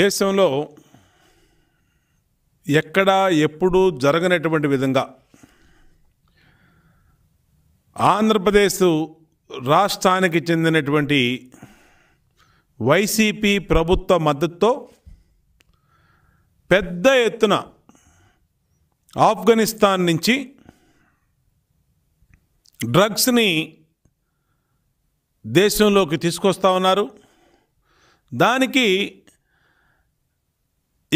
దేశంలో ఎక్కడ ఎప్పుడు జరగనటువంటి విధంగా ఆంధ్రప్రదేశ్ రాష్ట్రానికి చెందినటువంటి వైసీపీ ప్రభుత్వ మద్దతుతో పెద్ద ఎత్తున ఆఫ్ఘనిస్తాన్ నుంచి డ్రగ్స్ని దేశంలోకి తీసుకొస్తా ఉన్నారు దానికి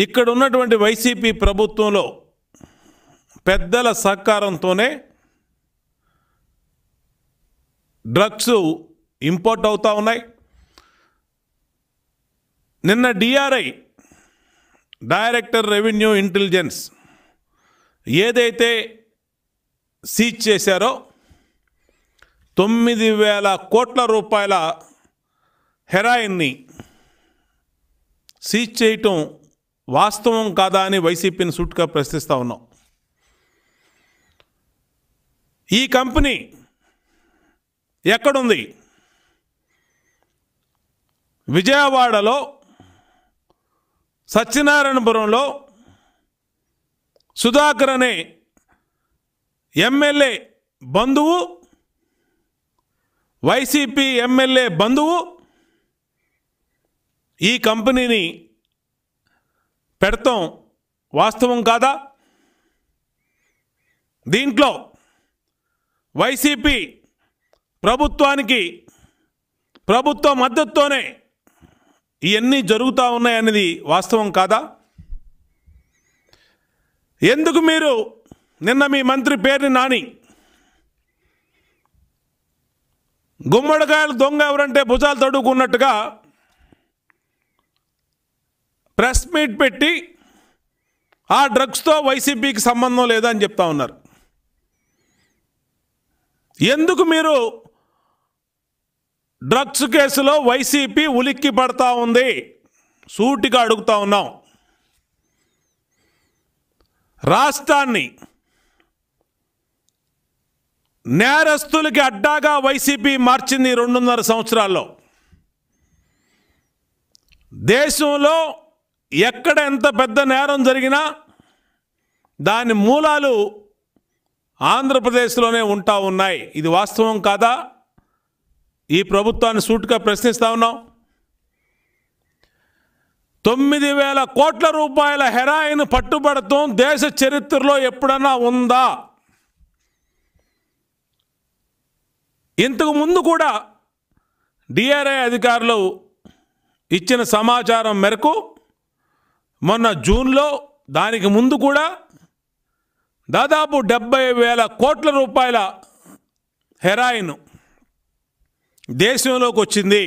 ఇక్కడ ఉన్నటువంటి వైసీపీ ప్రభుత్వంలో పెద్దల సహకారంతోనే డ్రగ్స్ ఇంపోర్ట్ అవుతూ ఉన్నాయి నిన్న డిఆర్ఐ డైరెక్టర్ రెవెన్యూ ఇంటెలిజెన్స్ ఏదైతే సీజ్ చేశారో తొమ్మిది వేల కోట్ల రూపాయల హెరాయిన్ని సీజ్ చేయటం వాస్తవం కాదా అని వైసీపీని సూట్గా ప్రశ్నిస్తూ ఉన్నాం ఈ కంపెనీ ఎక్కడుంది విజయవాడలో సత్యనారాయణపురంలో సుధాకర్ అనే ఎమ్మెల్యే బంధువు వైసీపీ ఎమ్మెల్యే బంధువు ఈ కంపెనీని పెడతాం వాస్తవం కాదా దీంట్లో వైసీపీ ప్రభుత్వానికి ప్రభుత్వ మద్దతుతోనే ఇవన్నీ జరుగుతూ ఉన్నాయనేది వాస్తవం కాదా ఎందుకు మీరు నిన్న మీ మంత్రి పేరుని నాని గుమ్మడికాయలు దొంగ ఎవరంటే భుజాలు తడుకున్నట్టుగా ప్రెస్ మీట్ పెట్టి ఆ డ్రగ్స్తో వైసీపీకి సంబంధం లేదని చెప్తా ఉన్నారు ఎందుకు మీరు డ్రగ్స్ కేసులో వైసీపీ ఉలిక్కి పడతా ఉంది సూటిగా అడుగుతా ఉన్నాం రాష్ట్రాన్ని నేరస్తులకి అడ్డాగా వైసీపీ మార్చింది రెండున్నర సంవత్సరాల్లో దేశంలో ఎక్కడ ఎంత పెద్ద నేరం జరిగినా దాని మూలాలు ఆంధ్రప్రదేశ్లోనే ఉంటా ఉన్నాయి ఇది వాస్తవం కాదా ఈ ప్రభుత్వాన్ని సూటుగా ప్రశ్నిస్తా ఉన్నాం తొమ్మిది వేల కోట్ల రూపాయల హెరాయిన్ పట్టుబడటం దేశ చరిత్రలో ఎప్పుడన్నా ఉందా ఇంతకు ముందు కూడా డిఆర్ఐ అధికారులు ఇచ్చిన సమాచారం మేరకు మొన్న జూన్లో దానికి ముందు కూడా దాదాపు డెబ్బై వేల కోట్ల రూపాయల హెరాయిన్ దేశంలోకి వచ్చింది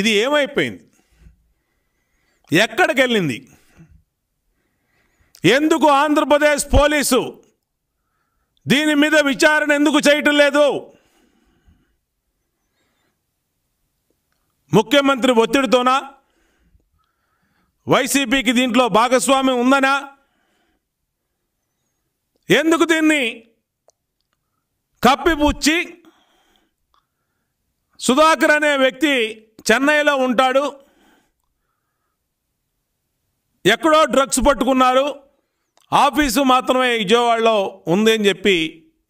ఇది ఏమైపోయింది ఎక్కడికి వెళ్ళింది ఎందుకు ఆంధ్రప్రదేశ్ పోలీసు దీని మీద విచారణ ఎందుకు చేయటం లేదు ముఖ్యమంత్రి ఒత్తిడితోనా వైసీపీకి దీంట్లో భాగస్వామ్యం ఉందనా ఎందుకు దీన్ని కప్పిపుచ్చి సుధాకర్ అనే వ్యక్తి చెన్నైలో ఉంటాడు ఎక్కడో డ్రగ్స్ పట్టుకున్నారు ఆఫీసు మాత్రమే విజయవాడలో ఉంది అని చెప్పి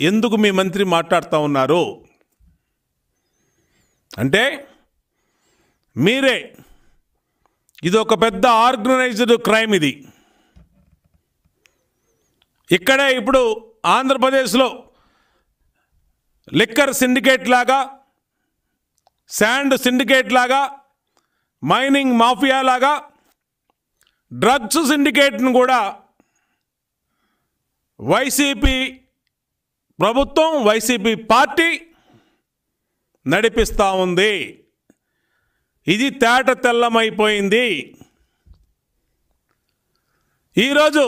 ఎందుకు మీ మంత్రి మాట్లాడుతూ ఉన్నారు అంటే మీరే ఇది ఒక పెద్ద ఆర్గనైజ్డ్ క్రైమ్ ఇది ఇక్కడే ఇప్పుడు ఆంధ్రప్రదేశ్లో లిక్కర్ సిండికేట్ లాగా శాండ్ సిండికేట్ లాగా మైనింగ్ మాఫియా లాగా డ్రగ్స్ సిండికేట్ను కూడా వైసీపీ ప్రభుత్వం వైసీపీ పార్టీ నడిపిస్తూ ఉంది ఇది తేట తెల్లమైపోయింది ఈరోజు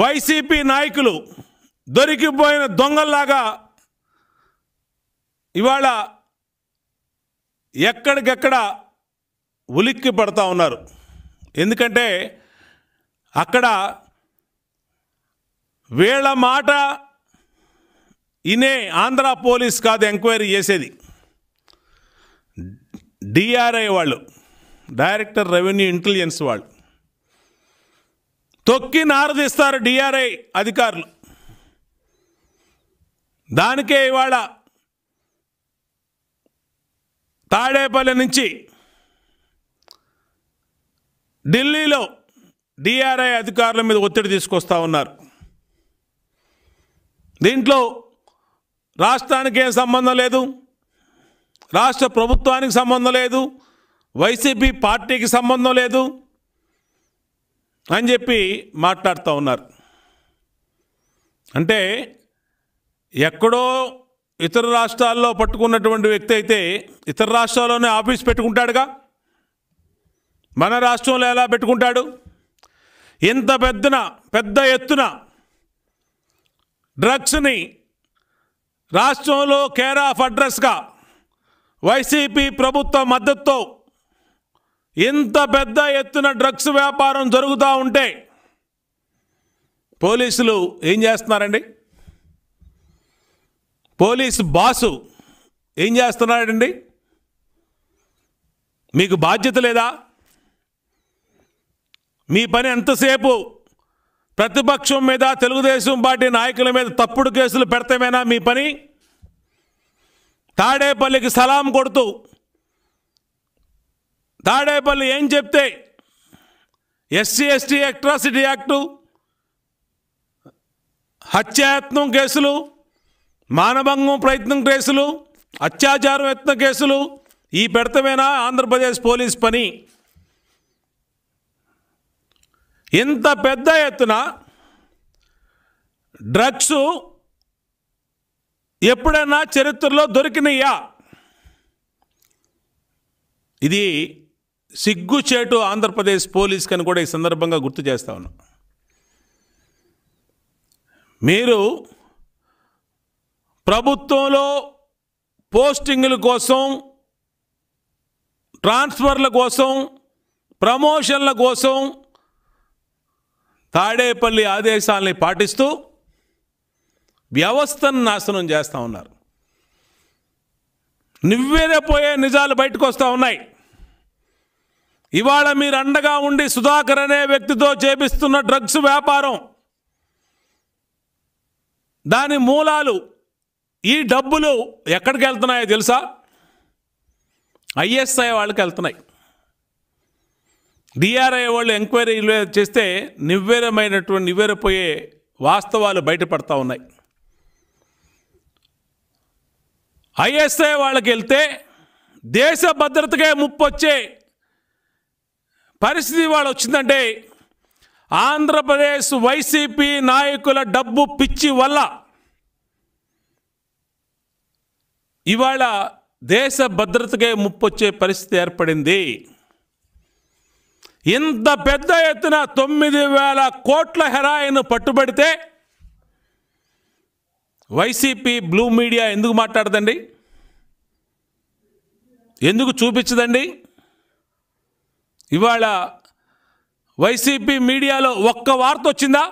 వైసీపీ నాయకులు దొరికిపోయిన దొంగల్లాగా ఇవాళ ఎక్కడికెక్కడ ఉలిక్కి పడతా ఉన్నారు ఎందుకంటే అక్కడ వీళ్ళ మాట ఇనే ఆంధ్ర పోలీస్ కాదు ఎంక్వైరీ చేసేది డిఆర్ఐ వాళ్ళు డైరెక్టర్ రెవెన్యూ ఇంటెలిజెన్స్ వాళ్ళు తొక్కి నారదీస్తారు డిఆర్ఐ అధికారులు దానికే ఇవాళ తాడేపల్లి నుంచి ఢిల్లీలో డిఆర్ఐ అధికారుల మీద ఒత్తిడి తీసుకొస్తా ఉన్నారు దీంట్లో రాష్ట్రానికి ఏం సంబంధం లేదు రాష్ట్ర ప్రభుత్వానికి సంబంధం లేదు వైసీపీ పార్టీకి సంబంధం లేదు అని చెప్పి మాట్లాడుతూ ఉన్నారు అంటే ఎక్కడో ఇతర రాష్ట్రాల్లో పట్టుకున్నటువంటి వ్యక్తి అయితే ఇతర రాష్ట్రాల్లోనే ఆఫీస్ పెట్టుకుంటాడుగా మన రాష్ట్రంలో ఎలా పెట్టుకుంటాడు ఇంత పెద్దన పెద్ద ఎత్తున డ్రగ్స్ని రాష్ట్రంలో కేర్ ఆఫ్ అడ్రస్గా వైసీపీ ప్రభుత్వ మద్దతుతో ఇంత పెద్ద ఎత్తున డ్రగ్స్ వ్యాపారం జరుగుతూ ఉంటే పోలీసులు ఏం చేస్తున్నారండి పోలీసు బాసు ఏం చేస్తున్నాడండి మీకు బాధ్యత లేదా మీ పని ఎంతసేపు ప్రతిపక్షం మీద తెలుగుదేశం పార్టీ నాయకుల మీద తప్పుడు కేసులు పెడతామేనా మీ పని తాడేపల్లికి సలాం కొడుతూ తాడేపల్లి ఏం చెప్తే ఎస్సీ ఎస్టీ ఎక్ట్రాసిటీ యాక్టు హత్యాయత్నం కేసులు మానభంగం ప్రయత్నం కేసులు అత్యాచారం యత్న కేసులు ఈ పెడతమేనా ఆంధ్రప్రదేశ్ పోలీస్ పని ఇంత పెద్ద ఎత్తున డ్రగ్స్ ఎప్పుడైనా చరిత్రలో దొరికినయ్యా ఇది సిగ్గుచేటు ఆంధ్రప్రదేశ్ పోలీస్కి అని కూడా ఈ సందర్భంగా గుర్తు చేస్తా ఉన్నా మీరు ప్రభుత్వంలో పోస్టింగుల కోసం ట్రాన్స్ఫర్ల కోసం ప్రమోషన్ల కోసం తాడేపల్లి ఆదేశాలని పాటిస్తూ వ్యవస్థను నాశనం చేస్తూ ఉన్నారు నివ్వెరపోయే నిజాలు బయటకు వస్తూ ఉన్నాయి ఇవాళ మీరు అండగా ఉండి సుధాకర్ అనే వ్యక్తితో చేపిస్తున్న డ్రగ్స్ వ్యాపారం దాని మూలాలు ఈ డబ్బులు ఎక్కడికి వెళ్తున్నాయో తెలుసా ఐఎస్ఐ వాళ్ళకి వెళ్తున్నాయి డిఆర్ఐ వాళ్ళు ఎంక్వైరీ చేస్తే నివ్వెరమైనటువంటి నివ్వెరపోయే వాస్తవాలు బయటపడతా ఉన్నాయి ఐఎస్ఐ వాళ్ళకి వెళ్తే దేశ భద్రతకే ముప్పు వచ్చే పరిస్థితి వాళ్ళు వచ్చిందంటే ఆంధ్రప్రదేశ్ వైసీపీ నాయకుల డబ్బు పిచ్చి వల్ల ఇవాళ దేశ భద్రతకే ముప్పు వచ్చే పరిస్థితి ఏర్పడింది ఇంత పెద్ద ఎత్తున తొమ్మిది వేల కోట్ల హెరాయిన్ పట్టుబడితే వైసీపీ బ్లూ మీడియా ఎందుకు మాట్లాడదండి ఎందుకు చూపించదండి ఇవాళ వైసీపీ మీడియాలో ఒక్క వార్త వచ్చిందా